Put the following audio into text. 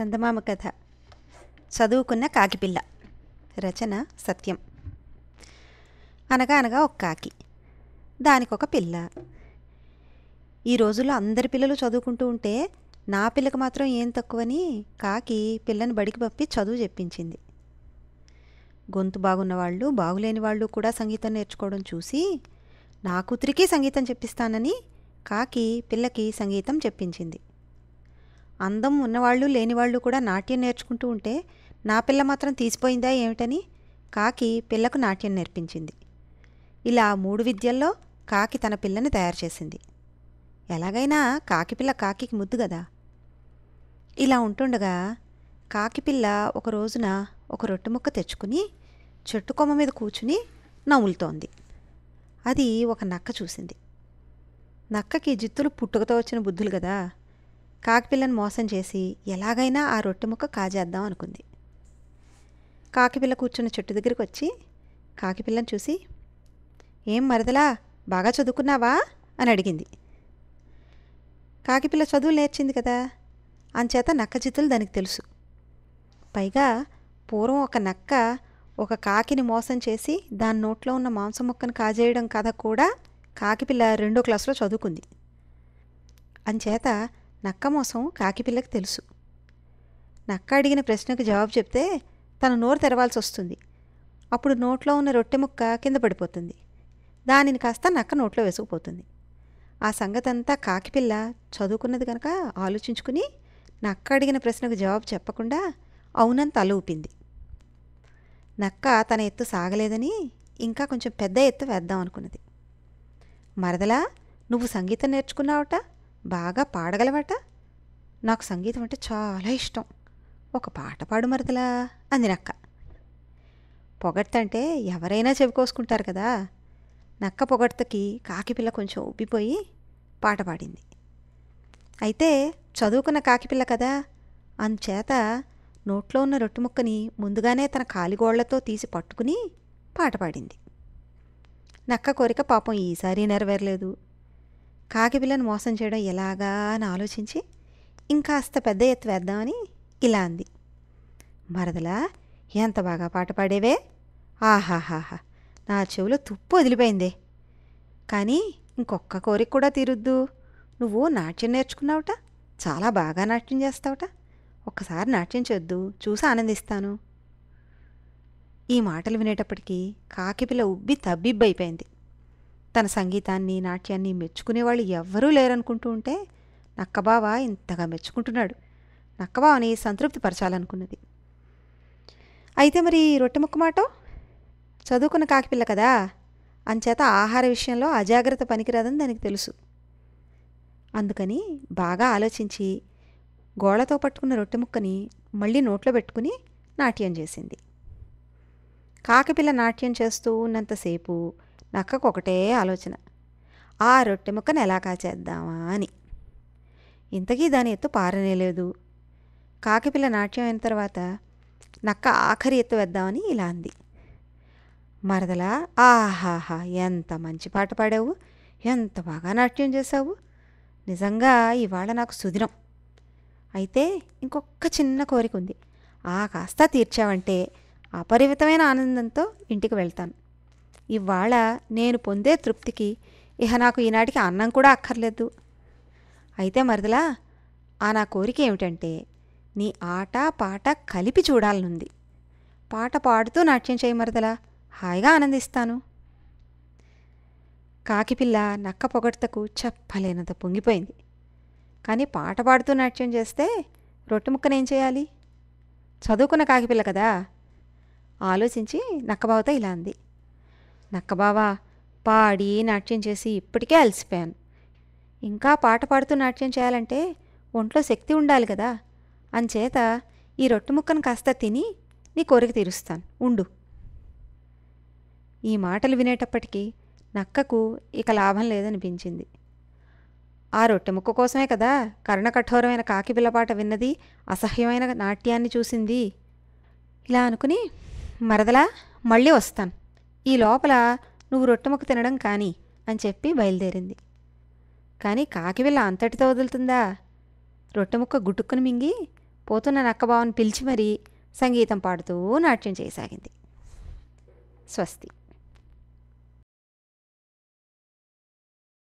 చందమామ కథ చదువుకున్న కాకిపిల్ల రచన సత్యం అనగా అనగా ఒక కాకి దానికి ఒక పిల్ల ఈ రోజుల్లో అందరి పిల్లలు చదువుకుంటూ ఉంటే నా పిల్లకు మాత్రం ఏం తక్కువని కాకి పిల్లని బడికి పంపి చదువు చెప్పించింది గొంతు బాగున్న వాళ్ళు బాగులేని వాళ్ళు కూడా సంగీతం నేర్చుకోవడం చూసి నా కూతురికి సంగీతం చెప్పిస్తానని కాకి పిల్లకి సంగీతం చెప్పించింది అందం ఉన్నవాళ్ళు లేనివాళ్ళు కూడా నాట్యం నేర్చుకుంటూ ఉంటే నా పిల్ల మాత్రం తీసిపోయిందా ఏమిటని కాకి పిల్లకు నాట్యం నేర్పించింది ఇలా మూడు విద్యల్లో కాకి తన పిల్లని తయారు చేసింది ఎలాగైనా కాకి పిల్ల కాకికి ముద్దు కదా ఇలా ఉంటుండగా కాకి పిల్ల ఒక రోజున ఒక రొట్టె ముక్క తెచ్చుకుని చెట్టు కొమ్మ మీద కూర్చుని నవ్వులుతోంది అది ఒక నక్క చూసింది నక్కకి జిత్తులు పుట్టుకతో వచ్చిన బుద్ధులు కదా కాకిపిల్లను మోసం చేసి ఎలాగైనా ఆ రొట్టె ముక్క కాజేద్దాం అనుకుంది కాకిపిల్ల కూర్చున్న చెట్టు దగ్గరికి వచ్చి కాకిపిల్లను చూసి ఏం మరదలా బాగా చదువుకున్నావా అని అడిగింది కాకిపిల్ల చదువు నేర్చింది కదా అంచేత నక్క చితులు దానికి తెలుసు పైగా పూర్వం ఒక నక్క ఒక కాకిని మోసం చేసి దాని నోట్లో ఉన్న మాంసం ముక్కను కాజేయడం కథ కూడా కాకిపిల్ల రెండో క్లాసులో చదువుకుంది అంచేత నక్క మోసం కాకిపిల్లకి తెలుసు నక్క అడిగిన ప్రశ్నకు జవాబు చెప్తే తను నోరు తెరవాల్సి వస్తుంది అప్పుడు నోట్లో ఉన్న రొట్టె ముక్క కింద పడిపోతుంది దానిని కాస్త నక్క నోట్లో వేసుకుపోతుంది ఆ సంగతంతా కాకిపిల్ల చదువుకున్నది కనుక ఆలోచించుకుని నక్క అడిగిన ప్రశ్నకు జవాబు చెప్పకుండా అవునంత తల ఊపింది నక్క తన ఎత్తు సాగలేదని ఇంకా కొంచెం పెద్ద ఎత్తు వేద్దాం అనుకున్నది మరదలా నువ్వు సంగీతం నేర్చుకున్నావట బాగా పాడగలవట నాకు సంగీతం అంటే చాలా ఇష్టం ఒక పాట పాడు మరదలా నక్క పొగడ్తంటే ఎవరైనా చెవికోసుకుంటారు కదా నక్క పొగడ్తకి కాకిపిల్ల కొంచెం ఉబ్బిపోయి పాట పాడింది అయితే చదువుకున్న కాకిపిల్ల కదా అందుచేత నోట్లో ఉన్న రొట్టు ముక్కని ముందుగానే తన కాలిగోళ్లతో తీసి పట్టుకుని పాట పాడింది నక్క కోరిక పాపం ఈసారి నెరవేరలేదు కాకిపిల్లను మోసం చేయడం ఎలాగా అని ఆలోచించి ఇంకాస్త పెద్ద ఎత్తు వేద్దామని ఇలా అంది మరదలా ఎంత బాగా పాట పాడేవే ఆహాహాహా నా చెవులో తుప్పు వదిలిపోయిందే కానీ ఇంకొక్క కోరిక కూడా తీరుద్దు నువ్వు నాట్యం నేర్చుకున్నావుట చాలా బాగా నాట్యం చేస్తావుట ఒక్కసారి నాట్యం చేద్దు చూసి ఆనందిస్తాను ఈ మాటలు వినేటప్పటికీ కాకిపిల్ల ఉబ్బి తబ్బిబ్బైపోయింది తన సంగీతాన్ని నాట్యాన్ని మెచ్చుకునేవాళ్ళు ఎవ్వరూ లేరనుకుంటూ ఉంటే నక్కబావ ఇంతగా మెచ్చుకుంటున్నాడు నక్కబావని సంతృప్తి పరచాలనుకున్నది అయితే మరి రొట్టె మాట చదువుకున్న కాకిపిల్ల కదా అంచేత ఆహార విషయంలో అజాగ్రత్త పనికిరాదని దానికి తెలుసు అందుకని బాగా ఆలోచించి గోళతో పట్టుకున్న రొట్టె ముక్కని మళ్ళీ నోట్లో పెట్టుకుని నాట్యం చేసింది కాకిపిల్ల నాట్యం చేస్తూ ఉన్నంతసేపు నక్కకు ఒకటే ఆలోచన ఆ రొట్టె ముక్కను ఎలా కాచేద్దామా అని ఇంతకీ దాని ఎత్తు పారనేలేదు కాకిపిల్ల నాట్యం అయిన తర్వాత నక్క ఆఖరి ఎత్తు వేద్దామని ఇలా అంది మరదలా ఆహాహా ఎంత మంచి పాట పాడావు ఎంత బాగా నాట్యం చేశావు నిజంగా ఇవాళ నాకు సుదినం అయితే ఇంకొక చిన్న కోరిక ఉంది ఆ కాస్త తీర్చావంటే అపరిమితమైన ఆనందంతో ఇంటికి వెళ్తాను ఇవాళ నేను పొందే తృప్తికి ఇహ నాకు ఈనాటికి అన్నం కూడా అక్కర్లేదు అయితే మరదలా ఆ నా కోరిక ఏమిటంటే నీ ఆట పాట కలిపి చూడాలనుంది పాట పాడుతూ నాట్యం చేయి మరదలా హాయిగా ఆనందిస్తాను కాకిపిల్ల నక్క పొగడ్తకు చెప్పలేనంత పొంగిపోయింది కానీ పాట పాడుతూ నాట్యం చేస్తే రొట్టె ముక్కనేం చేయాలి చదువుకున్న కాకిపిల్ల కదా ఆలోచించి నక్కబావతో ఇలా అంది నక్కబావా పాడి నాట్యం చేసి ఇప్పటికే అలసిపోయాను ఇంకా పాట పాడుతూ నాట్యం చేయాలంటే ఒంట్లో శక్తి ఉండాలి కదా అంచేత ఈ రొట్టె ముక్కను కాస్త తిని నీ కోరిక తీరుస్తాను ఉండు ఈ మాటలు వినేటప్పటికీ నక్కకు ఇక లాభం లేదనిపించింది ఆ రొట్టె ముక్క కోసమే కదా కర్ణకఠోరమైన కాకి పిల్లపాట విన్నది అసహ్యమైన నాట్యాన్ని చూసింది ఇలా అనుకుని మరదలా మళ్ళీ వస్తాను ఈ లోపల నువ్వు రొట్టెముక్క తినడం కానీ అని చెప్పి బయలుదేరింది కానీ కాకివిల్ల అంతటితో వదులుతుందా రొట్టెముక్క గుట్టుక్కుని మింగి పోతున్న నక్కబావని పిలిచి మరీ సంగీతం పాడుతూ నాట్యం చేయసాగింది స్వస్తి